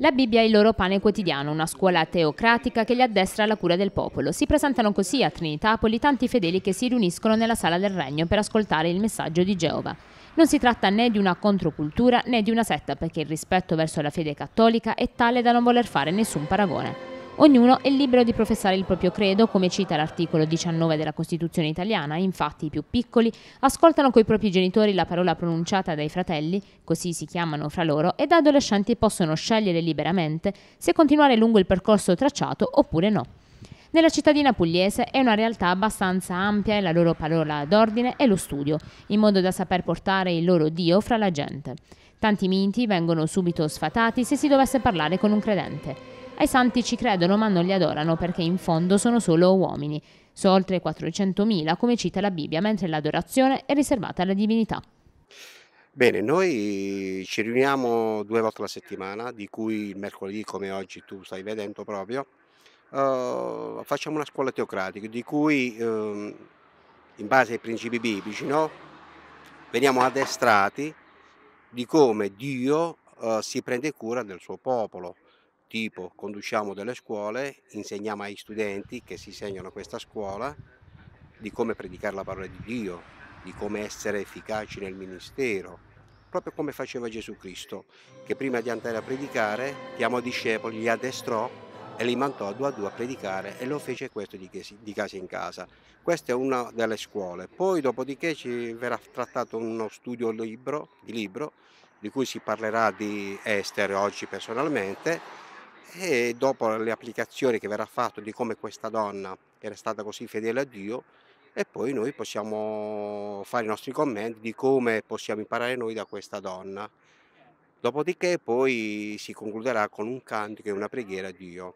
La Bibbia è il loro pane quotidiano, una scuola teocratica che li addestra alla cura del popolo. Si presentano così a Trinitapoli tanti fedeli che si riuniscono nella sala del regno per ascoltare il messaggio di Geova. Non si tratta né di una controcultura né di una setta perché il rispetto verso la fede cattolica è tale da non voler fare nessun paragone. Ognuno è libero di professare il proprio credo, come cita l'articolo 19 della Costituzione italiana, infatti i più piccoli ascoltano coi propri genitori la parola pronunciata dai fratelli, così si chiamano fra loro, e da adolescenti possono scegliere liberamente se continuare lungo il percorso tracciato oppure no. Nella cittadina pugliese è una realtà abbastanza ampia e la loro parola d'ordine è lo studio, in modo da saper portare il loro Dio fra la gente. Tanti miti vengono subito sfatati se si dovesse parlare con un credente. Ai santi ci credono ma non li adorano perché in fondo sono solo uomini. Sono oltre 400.000 come cita la Bibbia, mentre l'adorazione è riservata alla divinità. Bene, noi ci riuniamo due volte alla settimana, di cui il mercoledì, come oggi tu stai vedendo proprio, uh, facciamo una scuola teocratica, di cui um, in base ai principi biblici no? veniamo addestrati di come Dio uh, si prende cura del suo popolo tipo conduciamo delle scuole, insegniamo ai studenti che si segnano questa scuola di come predicare la parola di Dio, di come essere efficaci nel ministero, proprio come faceva Gesù Cristo, che prima di andare a predicare chiamò i discepoli, li addestrò e li mandò a due a due a predicare e lo fece questo di casa in casa. Questa è una delle scuole. Poi dopodiché ci verrà trattato uno studio libro, di libro di cui si parlerà di Esther oggi personalmente e dopo le applicazioni che verrà fatto di come questa donna era stata così fedele a Dio e poi noi possiamo fare i nostri commenti di come possiamo imparare noi da questa donna. Dopodiché poi si concluderà con un cantico e una preghiera a Dio.